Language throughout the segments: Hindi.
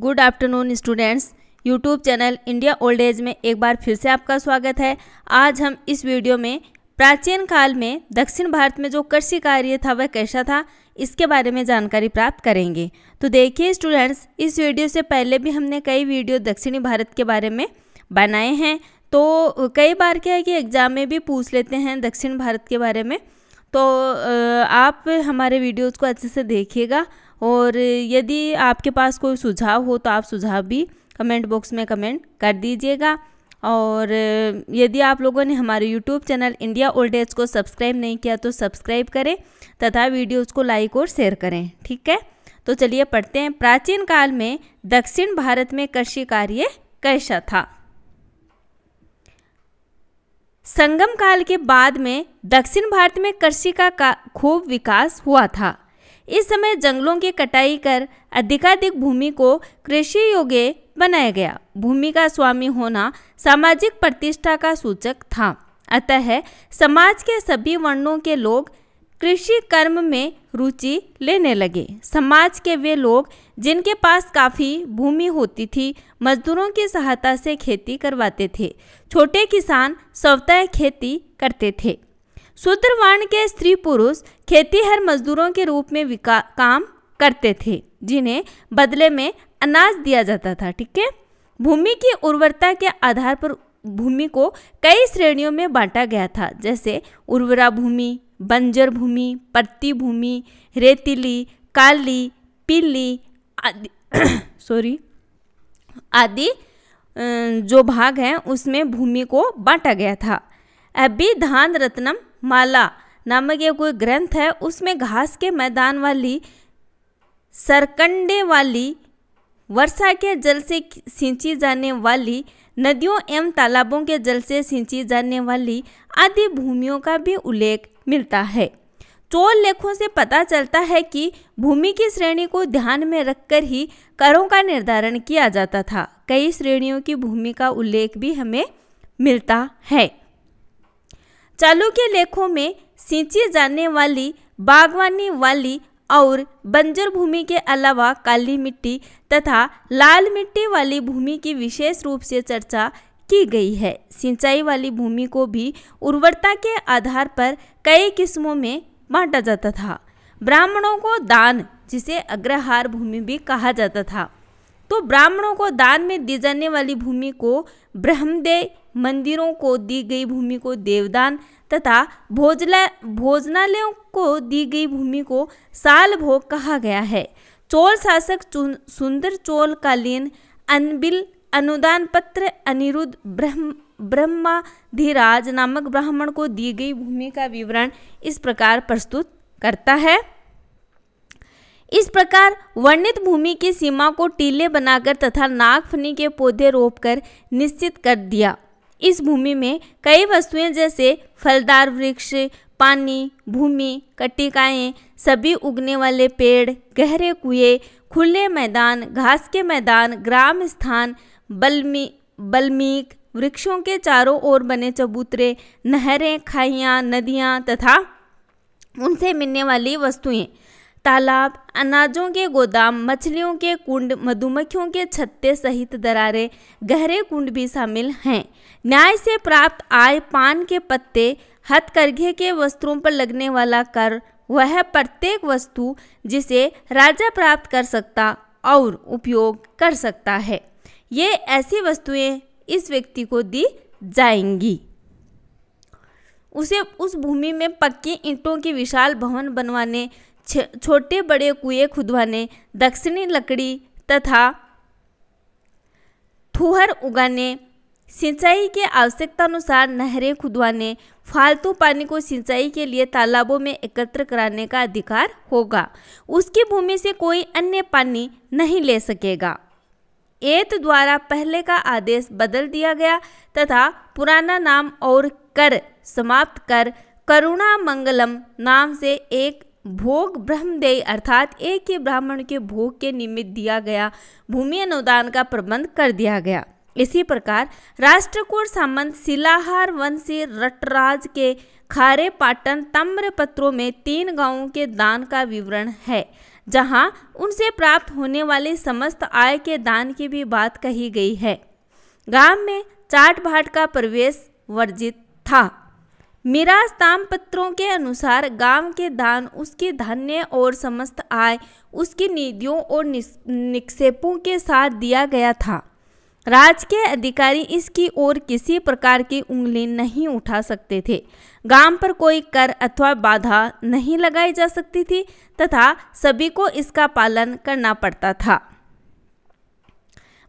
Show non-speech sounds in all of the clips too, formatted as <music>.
good afternoon students YouTube channel India old age में एक बार फिर से आपका स्वागत है आज हम इस वीडियो में प्राचीन काल में दक्षिण भारत में जो कृषि कार्य था वह कैसा था इसके बारे में जानकारी प्राप्त करेंगे तो देखिए स्टूडेंट्स इस वीडियो से पहले भी हमने कई वीडियो दक्षिणी भारत के बारे में बनाए हैं तो कई बार क्या है कि एग्ज़ाम में भी पूछ लेते हैं दक्षिण भारत के बारे में तो आप हमारे वीडियोस को अच्छे से देखिएगा और यदि आपके पास कोई सुझाव हो तो आप सुझाव भी कमेंट बॉक्स में कमेंट कर दीजिएगा और यदि आप लोगों ने हमारे YouTube channel India old age को सब्सक्राइब नहीं किया तो सब्सक्राइब करें तथा वीडियोज़ को लाइक और शेयर करें ठीक है तो चलिए पढ़ते हैं प्राचीन काल में दक्षिण भारत में कृषि कार्य कैसा था संगम काल के बाद में दक्षिण भारत में कृषि का, का खूब विकास हुआ था इस समय जंगलों की कटाई कर अधिकाधिक भूमि को कृषि योग्य बनाया गया भूमि का स्वामी होना सामाजिक प्रतिष्ठा का सूचक था अतः समाज के सभी वर्णों के लोग कृषि कर्म में रुचि लेने लगे समाज के वे लोग जिनके पास काफ़ी भूमि होती थी मजदूरों की सहायता से खेती करवाते थे छोटे किसान स्वतः खेती करते थे सूत्रवर्ण के स्त्री पुरुष खेतीहर मजदूरों के रूप में विका काम करते थे जिन्हें बदले में अनाज दिया जाता था ठीक है भूमि की उर्वरता के आधार पर भूमि को कई श्रेणियों में बांटा गया था जैसे उर्वरा भूमि बंजर भूमि पत्ती भूमि रेतीली काली पीली आदि सॉरी <clears throat> आदि जो भाग हैं उसमें भूमि को बांटा गया था अभी धान रत्नम माला नामक ये कोई ग्रंथ है उसमें घास के मैदान वाली सरकंडे वाली वर्षा के जल से सिंची जाने वाली नदियों एवं तालाबों के जल से सिंची जाने वाली आदि भूमियों का भी उल्लेख मिलता है चोल लेखों से पता चलता है कि भूमि की श्रेणी को ध्यान में रखकर ही करों का निर्धारण किया जाता था कई श्रेणियों की भूमि का उल्लेख भी हमें मिलता है चालुक्य लेखों में सींची जाने वाली बागवानी वाली और बंजर भूमि के अलावा काली मिट्टी तथा लाल मिट्टी वाली भूमि की विशेष रूप से चर्चा की गई है सिंचाई वाली भूमि को भी उर्वरता के आधार पर कई किस्मों में बांटा जाता था ब्राह्मणों को दान जिसे अग्रहार भूमि भी कहा जाता था तो ब्राह्मणों को दान में दी जाने वाली भूमि को ब्रह्मदेय मंदिरों को दी गई भूमि को देवदान तथा भोजला भोजनालयों को दी गई भूमि को साल भोग कहा गया है चोल शासक सुंदर चोल कालीन अनबिल अनुदान पत्र अनिरुद्ध ब्रह्म ब्रह्माधिराज नामक ब्राह्मण को दी गई भूमि का विवरण इस प्रकार प्रस्तुत करता है इस प्रकार वर्णित भूमि की सीमा को टीले बनाकर तथा नागफनी के पौधे रोपकर निश्चित कर दिया इस भूमि में कई वस्तुएं जैसे फलदार वृक्ष पानी भूमि कटिकाएँ सभी उगने वाले पेड़ गहरे कुएं खुले मैदान घास के मैदान ग्राम स्थान बल्मी बल्मीक वृक्षों के चारों ओर बने चबूतरे नहरें खाइयाँ नदियाँ तथा उनसे मिलने वाली वस्तुएं तालाब अनाजों के गोदाम मछलियों के कुंड मधुमक्खियों के छत्ते सहित दरारें गहरे कुंड भी शामिल हैं न्याय से प्राप्त आय पान के पत्ते हथकरघे के वस्त्रों पर लगने वाला कर वह प्रत्येक वस्तु जिसे राजा प्राप्त कर सकता और उपयोग कर सकता है ये ऐसी वस्तुएं इस व्यक्ति को दी जाएंगी उसे उस भूमि में पक्की ईंटों की विशाल भवन बनवाने छोटे बड़े कुएं खुदवाने दक्षिणी लकड़ी तथा थुहर उगाने सिंचाई के आवश्यकता अनुसार नहरें खुदवाने फालतू पानी को सिंचाई के लिए तालाबों में एकत्र कराने का अधिकार होगा उसकी भूमि से कोई अन्य पानी नहीं ले सकेगा एत द्वारा पहले का आदेश बदल दिया गया तथा पुराना नाम और कर समाप्त कर करुणा मंगलम नाम से एक भोग ब्रह्मदेय अर्थात एक ही ब्राह्मण के भोग के निमित्त दिया गया भूमि अनुदान का प्रबंध कर दिया गया इसी प्रकार राष्ट्रकूट सामंत शिलाहार वंशी रटराज के खारे पाटन तम्र पत्रों में तीन गांवों के दान का विवरण है जहां उनसे प्राप्त होने वाले समस्त आय के दान की भी बात कही गई है गांव में चाट भाट का प्रवेश वर्जित था स्थान पत्रों के अनुसार गांव के दान उसके धन्य और समस्त आय उसकी निधियों और निक्षेपों के साथ दिया गया था राज के अधिकारी इसकी ओर किसी प्रकार की उंगली नहीं उठा सकते थे गांव पर कोई कर अथवा बाधा नहीं लगाई जा सकती थी तथा सभी को इसका पालन करना पड़ता था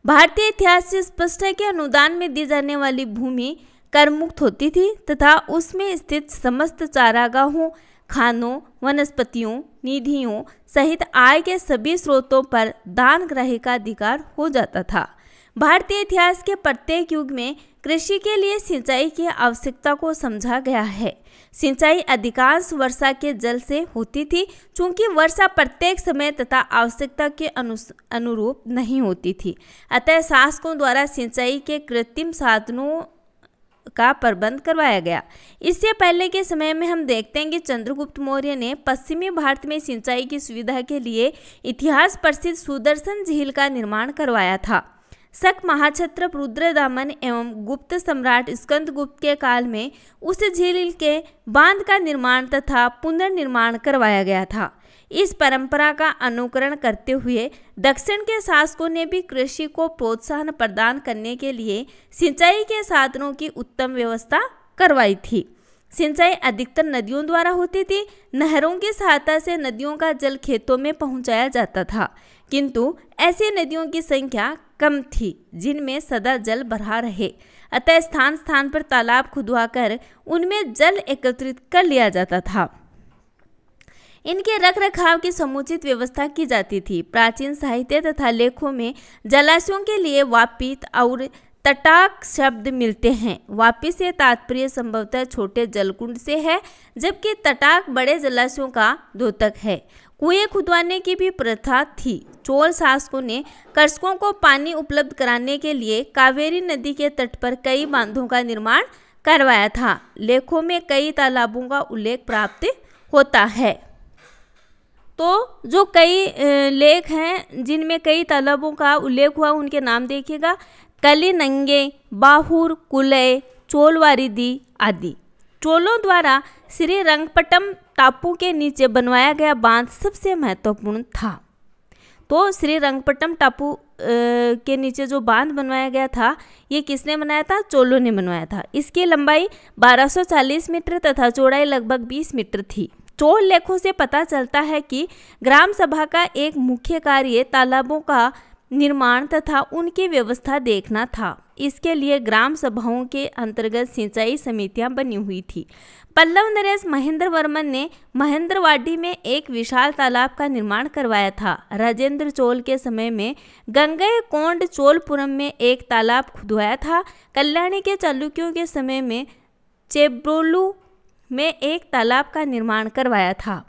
भारतीय इतिहास से स्पष्ट है कि अनुदान में दी जाने वाली भूमि कर मुक्त होती थी तथा उसमें स्थित समस्त चारागाहों खानों वनस्पतियों निधियों सहित आय के सभी स्रोतों पर दान ग्रह का अधिकार हो जाता था भारतीय इतिहास के प्रत्येक युग में कृषि के लिए सिंचाई की आवश्यकता को समझा गया है सिंचाई अधिकांश वर्षा के जल से होती थी क्योंकि वर्षा प्रत्येक समय तथा आवश्यकता के अनुरूप नहीं होती थी अतः शासकों द्वारा सिंचाई के कृत्रिम साधनों का प्रबंध करवाया गया इससे पहले के समय में हम देखते हैं कि चंद्रगुप्त मौर्य ने पश्चिमी भारत में सिंचाई की सुविधा के लिए इतिहास प्रसिद्ध सुदर्शन झील का निर्माण करवाया था शक रुद्र रुद्रदामन एवं गुप्त सम्राट स्कंद गुप्त के काल में उस झील के बांध का निर्माण तथा पुनर्निर्माण करवाया गया था इस परंपरा का अनुकरण करते हुए दक्षिण के शासकों ने भी कृषि को प्रोत्साहन प्रदान करने के लिए सिंचाई के साधनों की उत्तम व्यवस्था करवाई थी सिंचाई अधिकतर नदियों द्वारा होती थी नहरों की सहायता से नदियों का जल खेतों में पहुंचाया जाता था किंतु ऐसी नदियों की संख्या कम थी जिनमें सदा जल भरा रहे अतः स्थान स्थान पर तालाब खुदवा कर उनमें जल एकत्रित कर लिया जाता था इनके रख रखाव की समुचित व्यवस्था की जाती थी प्राचीन साहित्य तथा लेखों में जलाशयों के लिए वापित और तटाक शब्द मिलते हैं वापिस ये तात्पर्य संभवतः छोटे जलकुंड से है जबकि तटाक बड़े जलाशयों का द्योतक है कुएं खुदवाने की भी प्रथा थी चोल शासकों ने कृषकों को पानी उपलब्ध कराने के लिए कावेरी नदी के तट पर कई बांधों का निर्माण करवाया था लेखों में कई तालाबों का उल्लेख प्राप्त होता है तो जो कई लेख हैं जिनमें कई तालाबों का उल्लेख हुआ उनके नाम देखिएगा कली नंगे बाहुर कुलय चोलवारिदी आदि चोलों द्वारा श्री रंगपटम टापू के नीचे बनवाया गया बांध सबसे महत्वपूर्ण था तो श्री रंगपट्टम टापू के नीचे जो बांध बनवाया गया था ये किसने बनाया था चोलों ने बनवाया था इसकी लंबाई 1240 मीटर तथा चौड़ाई लगभग 20 मीटर थी चोल लेखों से पता चलता है कि ग्राम सभा का एक मुख्य कार्य तालाबों का निर्माण तथा उनकी व्यवस्था देखना था इसके लिए ग्राम सभाओं के अंतर्गत सिंचाई समितियां बनी हुई थी पल्लव नरेश महेंद्र वर्मन ने महेंद्रवाडी में एक विशाल तालाब का निर्माण करवाया था राजेंद्र चोल के समय में गंगे कोंड चोलपुरम में एक तालाब खुदवाया था कल्याणी के चालुक्यों के समय में चेब्रोलू में एक तालाब का निर्माण करवाया था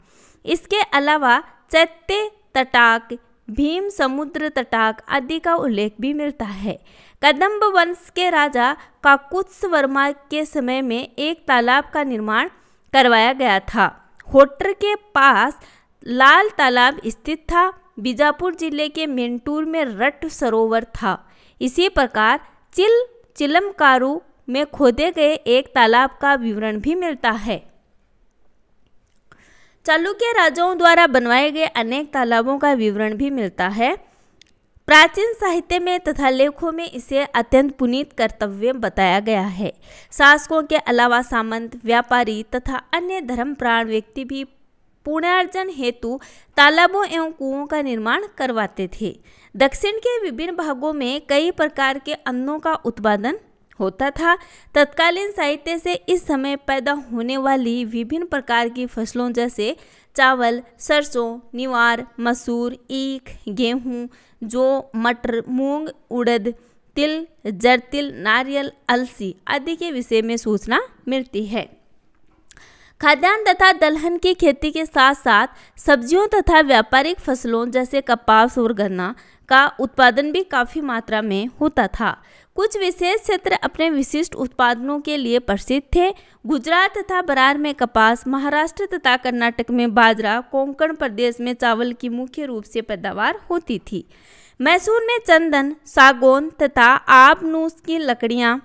इसके अलावा चैत्य तटाक भीम समुद्र तटाक आदि का उल्लेख भी मिलता है कदम्ब वंश के राजा काकुत्स वर्मा के समय में एक तालाब का निर्माण करवाया गया था होटर के पास लाल तालाब स्थित था बीजापुर जिले के मेंटूर में रट सरोवर था इसी प्रकार चिल चिलमकारू में खोदे गए एक तालाब का विवरण भी मिलता है चालुक्य राजाओं द्वारा बनवाए गए अनेक तालाबों का विवरण भी मिलता है प्राचीन साहित्य में तथा लेखों में इसे अत्यंत पुनीत कर्तव्य बताया गया है शासकों के अलावा सामंत व्यापारी तथा अन्य धर्म प्राण व्यक्ति भी पुण्यार्जन हेतु तालाबों एवं कुओं का निर्माण करवाते थे दक्षिण के विभिन्न भागों में कई प्रकार के अन्नों का उत्पादन होता था तत्कालीन साहित्य से इस समय पैदा होने वाली विभिन्न प्रकार की फसलों जैसे चावल सरसों निवार मसूर ईख गेहूँ जो मटर मूंग उड़द तिल जरतिल नारियल अलसी आदि के विषय में सूचना मिलती है खाद्यान्न तथा दलहन की खेती के साथ साथ सब्जियों तथा व्यापारिक फसलों जैसे कपास और गन्ना का उत्पादन भी काफ़ी मात्रा में होता था कुछ विशेष क्षेत्र अपने विशिष्ट उत्पादनों के लिए प्रसिद्ध थे गुजरात तथा बरार में कपास महाराष्ट्र तथा कर्नाटक में बाजरा कोंकण प्रदेश में चावल की मुख्य रूप से पैदावार होती थी मैसूर में चंदन सागौन तथा आबनूस की लकड़ियाँ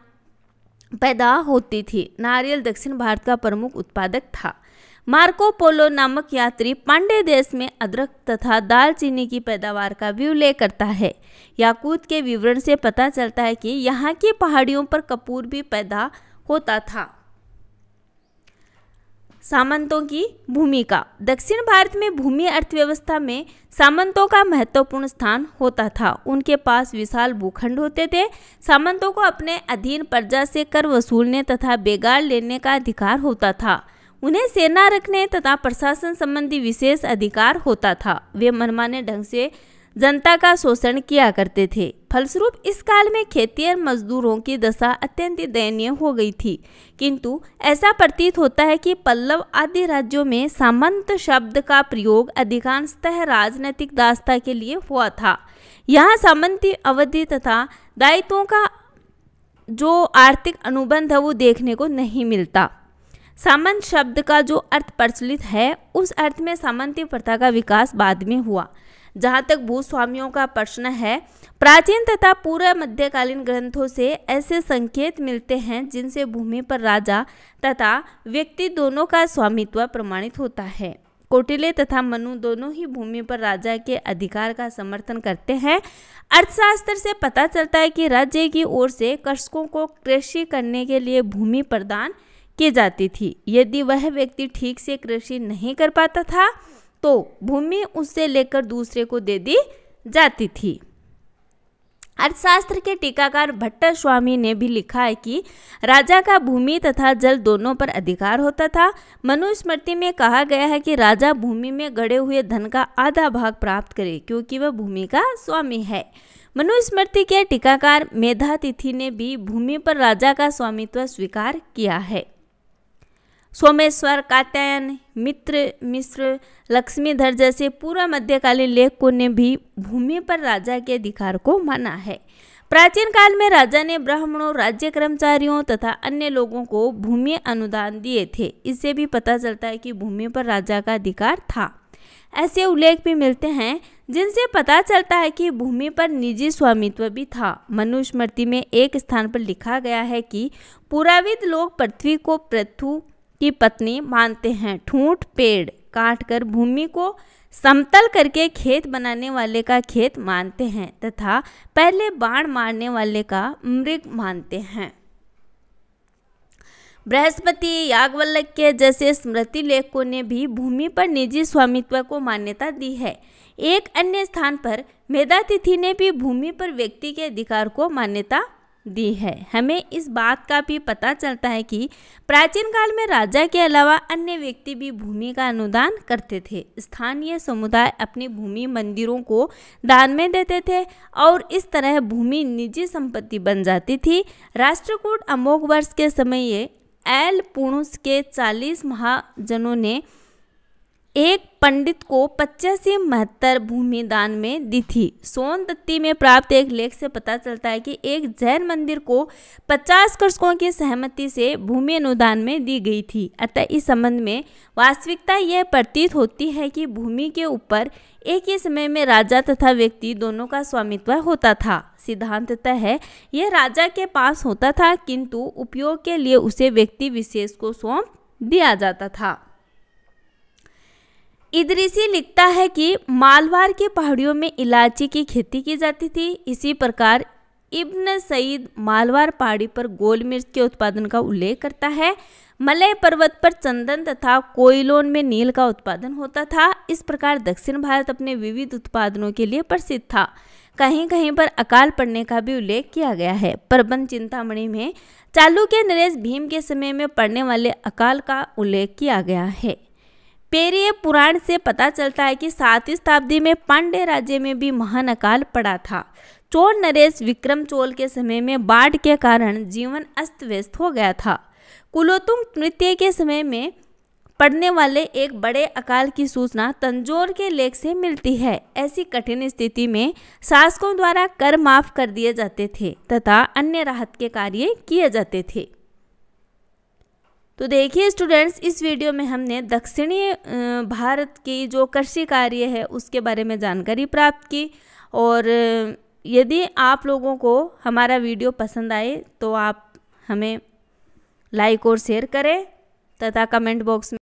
पैदा होती थी नारियल दक्षिण भारत का प्रमुख उत्पादक था मार्को पोलो नामक यात्री पांडे देश में अदरक तथा दालचीनी की पैदावार का भी उल्लेख करता है याकूत के विवरण से पता चलता है कि यहाँ की पहाड़ियों पर कपूर भी पैदा होता था सामंतों की भूमिका दक्षिण भारत में भूमि अर्थव्यवस्था में सामंतों का महत्वपूर्ण स्थान होता था उनके पास विशाल भूखंड होते थे सामंतों को अपने अधीन प्रजा से कर वसूलने तथा बेगार लेने का अधिकार होता था उन्हें सेना रखने तथा प्रशासन संबंधी विशेष अधिकार होता था वे मनमाने ढंग से जनता का शोषण किया करते थे फलस्वरूप इस काल में और मजदूरों की दशा अत्यंत दयनीय हो गई थी किंतु ऐसा प्रतीत होता है कि पल्लव आदि राज्यों में सामंत शब्द का प्रयोग अधिकांशतः राजनीतिक दास्ता के लिए हुआ था यहाँ सामंती अवधि तथा दायित्वों का जो आर्थिक अनुबंध है वो देखने को नहीं मिलता सामंत शब्द का जो अर्थ प्रचलित है उस अर्थ में सामंती प्रथा का विकास बाद में हुआ जहाँ तक भूस्वामियों का प्रश्न है प्राचीन तथा पूर्व मध्यकालीन ग्रंथों से ऐसे संकेत मिलते हैं जिनसे भूमि पर राजा तथा व्यक्ति दोनों का स्वामित्व प्रमाणित होता है कोटिले तथा मनु दोनों ही भूमि पर राजा के अधिकार का समर्थन करते हैं अर्थशास्त्र से पता चलता है कि राज्य की ओर से कृषकों को कृषि करने के लिए भूमि प्रदान की जाती थी यदि वह व्यक्ति ठीक से कृषि नहीं कर पाता था तो भूमि उससे लेकर दूसरे को दे दी जाती थी अर्थशास्त्र के टीकाकार भट्ट स्वामी ने भी लिखा है कि राजा का भूमि तथा जल दोनों पर अधिकार होता था मनुस्मृति में कहा गया है कि राजा भूमि में गड़े हुए धन का आधा भाग प्राप्त करे क्योंकि वह भूमि का स्वामी है मनुस्मृति के टीकाकार मेधातिथि ने भी भूमि पर राजा का स्वामित्व स्वीकार किया है सोमेश्वर कात्यायन मित्र मिश्र लक्ष्मीधर जैसे पूर्व मध्यकालीन लेखकों ने भी भूमि पर राजा के अधिकार को माना है प्राचीन काल में राजा ने ब्राह्मणों राज्य कर्मचारियों तथा अन्य लोगों को भूमि अनुदान दिए थे इससे भी पता चलता है कि भूमि पर राजा का अधिकार था ऐसे उल्लेख भी मिलते हैं जिनसे पता चलता है कि भूमि पर निजी स्वामित्व भी था मनुस्मृति में एक स्थान पर लिखा गया है कि पुराविद लोग पृथ्वी को पृथु की पत्नी मानते हैं ठूंठ पेड़ काटकर भूमि को समतल करके खेत बनाने वाले का खेत मानते हैं तथा पहले बाण मारने वाले का मृग मानते हैं बृहस्पति के जैसे स्मृति लेखकों ने भी भूमि पर निजी स्वामित्व को मान्यता दी है एक अन्य स्थान पर मेधातिथि ने भी भूमि पर व्यक्ति के अधिकार को मान्यता दी है हमें इस बात का भी पता चलता है कि प्राचीन काल में राजा के अलावा अन्य व्यक्ति भी भूमि का अनुदान करते थे स्थानीय समुदाय अपनी भूमि मंदिरों को दान में देते थे और इस तरह भूमि निजी संपत्ति बन जाती थी राष्ट्रकूट अमोघ वर्ष के समय ये एल पुणुस के 40 महाजनों ने एक पंडित को पच्चीस से महत्तर भूमि दान में दी थी सोन दत्ती में प्राप्त एक लेख से पता चलता है कि एक जैन मंदिर को 50 कृषकों की सहमति से भूमि अनुदान में दी गई थी अतः इस संबंध में वास्तविकता यह प्रतीत होती है कि भूमि के ऊपर एक ही समय में राजा तथा व्यक्ति दोनों का स्वामित्व होता था सिद्धांतता है यह राजा के पास होता था किंतु उपयोग के लिए उसे व्यक्ति विशेष को सौंप दिया जाता था इदरीसी लिखता है कि मालवार के पहाड़ियों में इलायची की खेती की जाती थी इसी प्रकार इब्न सईद मालवार पहाड़ी पर गोल मिर्च के उत्पादन का उल्लेख करता है मलय पर्वत पर चंदन तथा कोयलोन में नील का उत्पादन होता था इस प्रकार दक्षिण भारत अपने विविध उत्पादनों के लिए प्रसिद्ध था कहीं कहीं पर अकाल पड़ने का भी उल्लेख किया गया है प्रबंध चिंतामणि में चालू के नरेश भीम के समय में पड़ने वाले अकाल का उल्लेख किया गया है पेरिय पुराण से पता चलता है कि सातवीं शताब्दी में पांडे राज्य में भी महान अकाल पड़ा था चोर नरेश विक्रम चोल के समय में बाढ़ के कारण जीवन अस्त व्यस्त हो गया था कुलोतुंग नृत्य के समय में पड़ने वाले एक बड़े अकाल की सूचना तंजोर के लेख से मिलती है ऐसी कठिन स्थिति में शासकों द्वारा कर माफ कर दिए जाते थे तथा अन्य राहत के कार्य किए जाते थे तो देखिए स्टूडेंट्स इस वीडियो में हमने दक्षिणी भारत की जो कृषि कार्य है उसके बारे में जानकारी प्राप्त की और यदि आप लोगों को हमारा वीडियो पसंद आए तो आप हमें लाइक और शेयर करें तथा कमेंट बॉक्स में